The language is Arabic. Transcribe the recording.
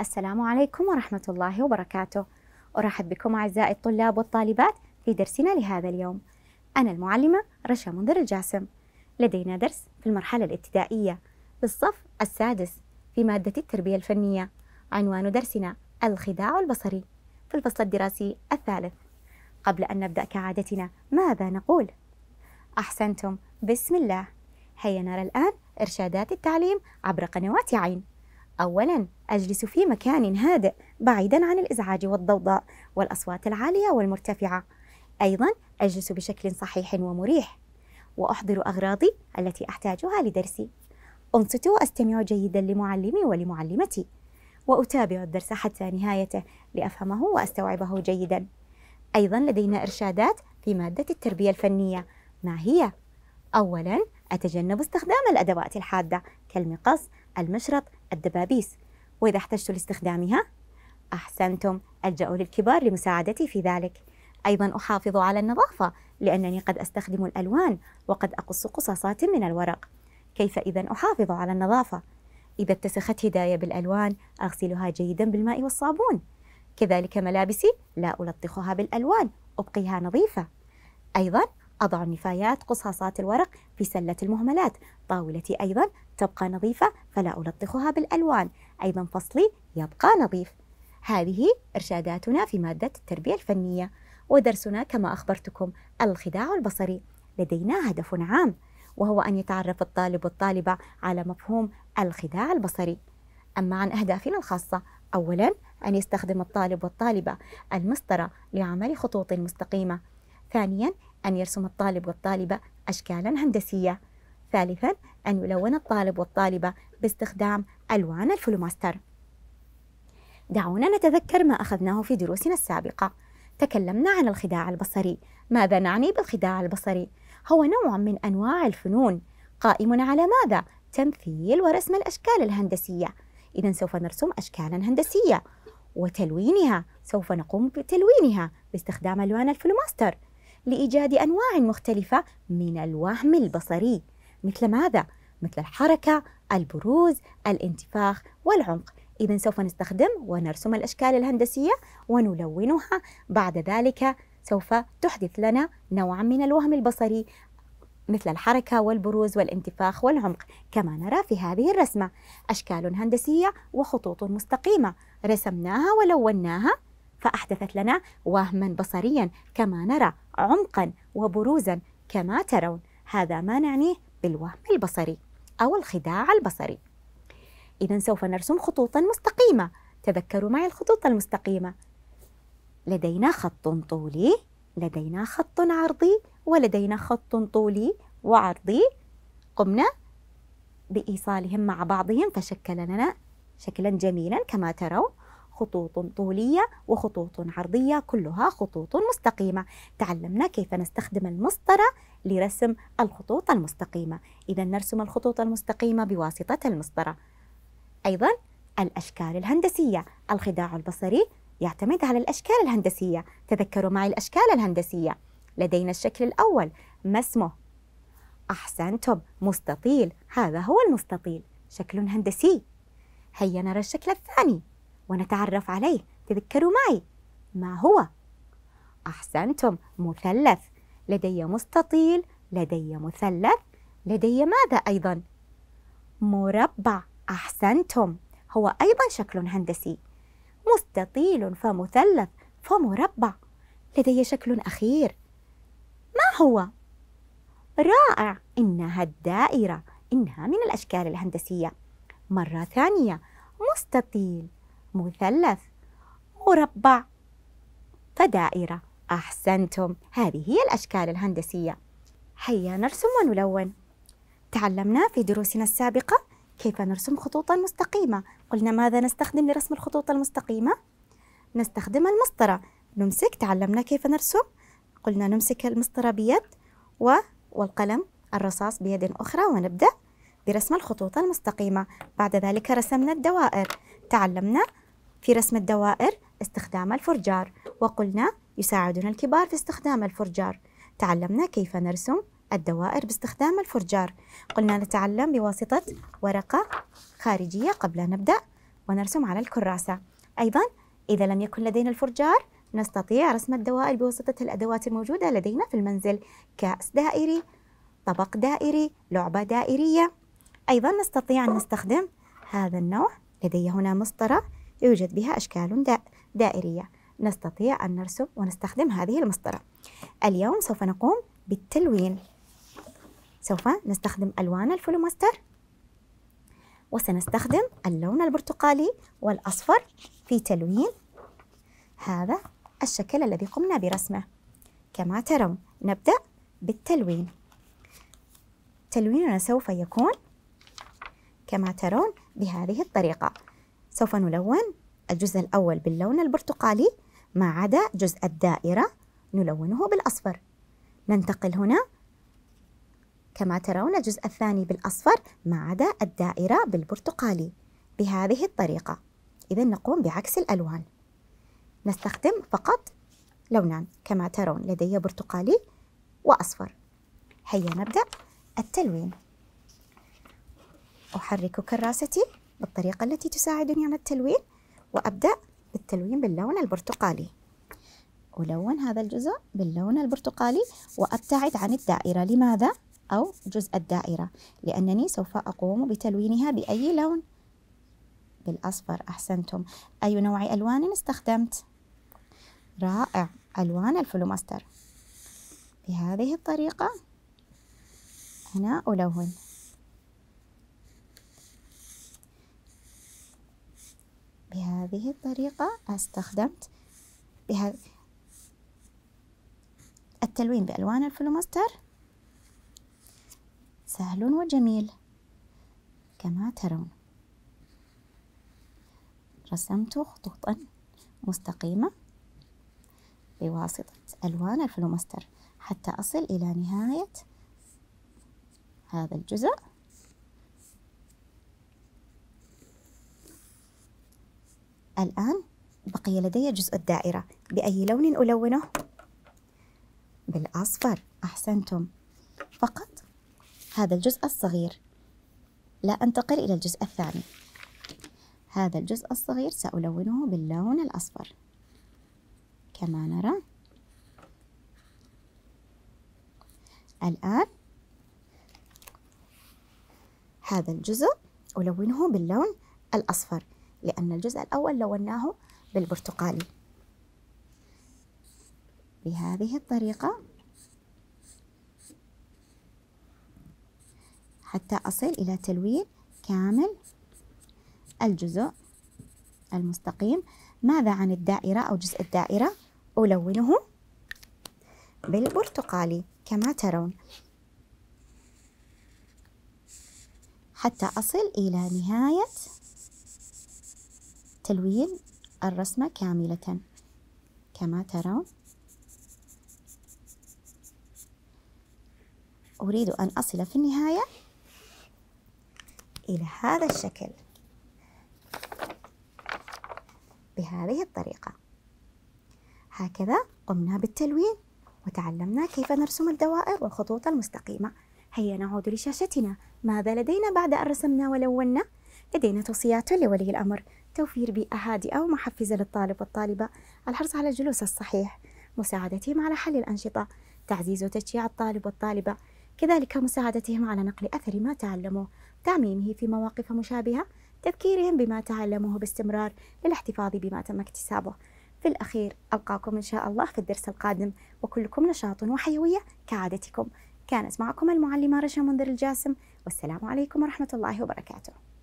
السلام عليكم ورحمة الله وبركاته أرحب بكم أعزائي الطلاب والطالبات في درسنا لهذا اليوم أنا المعلمة رشا منذر الجاسم لدينا درس في المرحلة الابتدائية بالصف السادس في مادة التربية الفنية عنوان درسنا الخداع البصري في الفصل الدراسي الثالث قبل أن نبدأ كعادتنا ماذا نقول؟ أحسنتم بسم الله هيا نرى الآن إرشادات التعليم عبر قنوات عين أولا أجلس في مكان هادئ بعيدا عن الإزعاج والضوضاء والأصوات العالية والمرتفعة أيضا أجلس بشكل صحيح ومريح وأحضر أغراضي التي أحتاجها لدرسي أنصت وأستمع جيدا لمعلمي ولمعلمتي وأتابع الدرس حتى نهايته لأفهمه وأستوعبه جيدا أيضا لدينا إرشادات في مادة التربية الفنية ما هي؟ أولا أتجنب استخدام الأدوات الحادة كالمقص، المشرط، الدبابيس وإذا احتجت لاستخدامها أحسنتم ألجأ للكبار لمساعدتي في ذلك أيضا أحافظ على النظافة لأنني قد أستخدم الألوان وقد أقص قصاصات من الورق كيف إذا أحافظ على النظافة؟ إذا اتسخت هداية بالألوان أغسلها جيدا بالماء والصابون كذلك ملابسي لا ألطخها بالألوان أبقيها نظيفة أيضا أضع النفايات قصاصات الورق في سلة المهملات طاولتي أيضا تبقى نظيفة فلا ألطخها بالألوان أيضا فصلي يبقى نظيف هذه إرشاداتنا في مادة التربية الفنية ودرسنا كما أخبرتكم الخداع البصري لدينا هدف عام وهو أن يتعرف الطالب والطالبة على مفهوم الخداع البصري أما عن أهدافنا الخاصة أولا أن يستخدم الطالب والطالبة المسطرة لعمل خطوط مستقيمة ثانيا أن يرسم الطالب والطالبة أشكالا هندسية ثالثا أن يلون الطالب والطالبة باستخدام ألوان الفلوماستر دعونا نتذكر ما أخذناه في دروسنا السابقة تكلمنا عن الخداع البصري ماذا نعني بالخداع البصري؟ هو نوع من أنواع الفنون قائم على ماذا؟ تمثيل ورسم الأشكال الهندسية إذا سوف نرسم أشكالا هندسية وتلوينها سوف نقوم بتلوينها باستخدام ألوان الفلوماستر لإيجاد أنواع مختلفة من الوهم البصري مثل ماذا؟ مثل الحركة، البروز، الانتفاخ والعمق إذا سوف نستخدم ونرسم الأشكال الهندسية ونلونها بعد ذلك سوف تحدث لنا نوعا من الوهم البصري مثل الحركة والبروز والانتفاخ والعمق كما نرى في هذه الرسمة أشكال هندسية وخطوط مستقيمة رسمناها ولوناها فأحدثت لنا وهما بصريا كما نرى عمقا وبروزا كما ترون هذا ما نعنيه بالوهم البصري أو الخداع البصري إذا سوف نرسم خطوطا مستقيمة تذكروا معي الخطوط المستقيمة لدينا خط طولي لدينا خط عرضي ولدينا خط طولي وعرضي قمنا بإيصالهم مع بعضهم فشكل لنا شكلا جميلا كما ترون خطوط طولية وخطوط عرضية كلها خطوط مستقيمة تعلمنا كيف نستخدم المسطرة لرسم الخطوط المستقيمة إذا نرسم الخطوط المستقيمة بواسطة المسطرة أيضا الأشكال الهندسية الخداع البصري يعتمد على الأشكال الهندسية تذكروا معي الأشكال الهندسية لدينا الشكل الأول ما اسمه؟ أحسنتم مستطيل هذا هو المستطيل شكل هندسي هيا نرى الشكل الثاني ونتعرف عليه تذكروا معي ما هو أحسنتم مثلث لدي مستطيل لدي مثلث لدي ماذا أيضا مربع أحسنتم هو أيضا شكل هندسي مستطيل فمثلث فمربع لدي شكل أخير ما هو؟ رائع إنها الدائرة إنها من الأشكال الهندسية مرة ثانية مستطيل مثلث مربع فدائرة أحسنتم هذه هي الأشكال الهندسية هيا نرسم ونلون تعلمنا في دروسنا السابقة كيف نرسم خطوطا مستقيمة قلنا ماذا نستخدم لرسم الخطوط المستقيمة؟ نستخدم المسطرة نمسك تعلمنا كيف نرسم قلنا نمسك المسطرة بيد و... والقلم الرصاص بيد أخرى ونبدأ برسم الخطوط المستقيمة بعد ذلك رسمنا الدوائر تعلمنا في رسم الدوائر استخدام الفرجار وقلنا يساعدنا الكبار في استخدام الفرجار تعلمنا كيف نرسم الدوائر باستخدام الفرجار قلنا نتعلم بواسطة ورقة خارجية قبل أن نبدأ ونرسم على الكراسة أيضا إذا لم يكن لدينا الفرجار نستطيع رسم الدوائر بواسطة الأدوات الموجودة لدينا في المنزل كأس دائري طبق دائري لعبة دائرية أيضا نستطيع أن نستخدم هذا النوع لدي هنا مسطرة يوجد بها أشكال دائرية نستطيع أن نرسم ونستخدم هذه المسطرة اليوم سوف نقوم بالتلوين سوف نستخدم ألوان الفلوماستر وسنستخدم اللون البرتقالي والأصفر في تلوين هذا الشكل الذي قمنا برسمه كما ترون نبدأ بالتلوين تلويننا سوف يكون كما ترون بهذه الطريقة سوف نلون الجزء الأول باللون البرتقالي ما عدا جزء الدائرة نلونه بالأصفر ننتقل هنا كما ترون الجزء الثاني بالأصفر ما عدا الدائرة بالبرتقالي بهذه الطريقة إذا نقوم بعكس الألوان نستخدم فقط لونان كما ترون لدي برتقالي وأصفر هيا نبدأ التلوين أحرك كراستي بالطريقة التي تساعدني على التلوين وأبدأ بالتلوين باللون البرتقالي ألون هذا الجزء باللون البرتقالي وأبتعد عن الدائرة لماذا؟ أو جزء الدائرة لأنني سوف أقوم بتلوينها بأي لون بالأصفر أحسنتم أي نوع ألوان استخدمت؟ رائع ألوان الفلوماستر بهذه الطريقة أنا ألون بهذه الطريقة استخدمت بها التلوين بألوان الفلوماستر سهل وجميل كما ترون رسمت خطوطا مستقيمة بواسطة ألوان الفلوماستر حتى أصل إلى نهاية هذا الجزء الآن بقي لدي جزء الدائرة بأي لون ألونه؟ بالأصفر أحسنتم فقط هذا الجزء الصغير لا أنتقل إلى الجزء الثاني هذا الجزء الصغير سألونه باللون الأصفر كما نرى الآن هذا الجزء ألونه باللون الأصفر لأن الجزء الأول لوناه بالبرتقالي بهذه الطريقة حتى أصل إلى تلوين كامل الجزء المستقيم ماذا عن الدائرة أو جزء الدائرة ألونه بالبرتقالي كما ترون حتى أصل إلى نهاية تلوين الرسمة كاملة كما ترون أريد أن أصل في النهاية إلى هذا الشكل بهذه الطريقة هكذا قمنا بالتلوين وتعلمنا كيف نرسم الدوائر والخطوط المستقيمة هيا نعود لشاشتنا ماذا لدينا بعد أن رسمنا ولونا؟ لدينا توصيات لولي الأمر توفير بيئة هادئة ومحفزة للطالب والطالبة الحرص على الجلوس الصحيح مساعدتهم على حل الأنشطة تعزيز وتشجيع الطالب والطالبة كذلك مساعدتهم على نقل أثر ما تعلموه تعميمه في مواقف مشابهة تذكيرهم بما تعلموه باستمرار للاحتفاظ بما تم اكتسابه في الأخير ألقاكم إن شاء الله في الدرس القادم وكلكم نشاط وحيوية كعادتكم كانت معكم المعلمة رشا منذر الجاسم والسلام عليكم ورحمة الله وبركاته